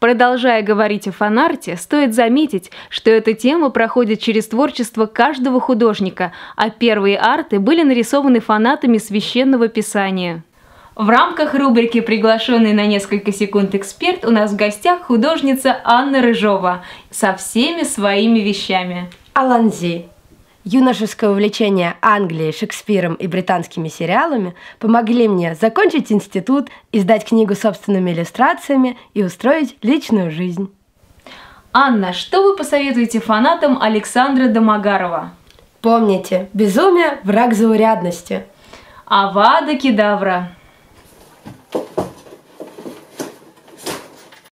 Продолжая говорить о фанарте, стоит заметить, что эта тема проходит через творчество каждого художника, а первые арты были нарисованы фанатами священного писания. В рамках рубрики «Приглашенный на несколько секунд эксперт» у нас в гостях художница Анна Рыжова со всеми своими вещами. Аланзи, юношеское увлечение Англией, Шекспиром и британскими сериалами помогли мне закончить институт, издать книгу собственными иллюстрациями и устроить личную жизнь. Анна, что вы посоветуете фанатам Александра Домогарова? Помните, безумие – враг заурядности. Авада кедавра!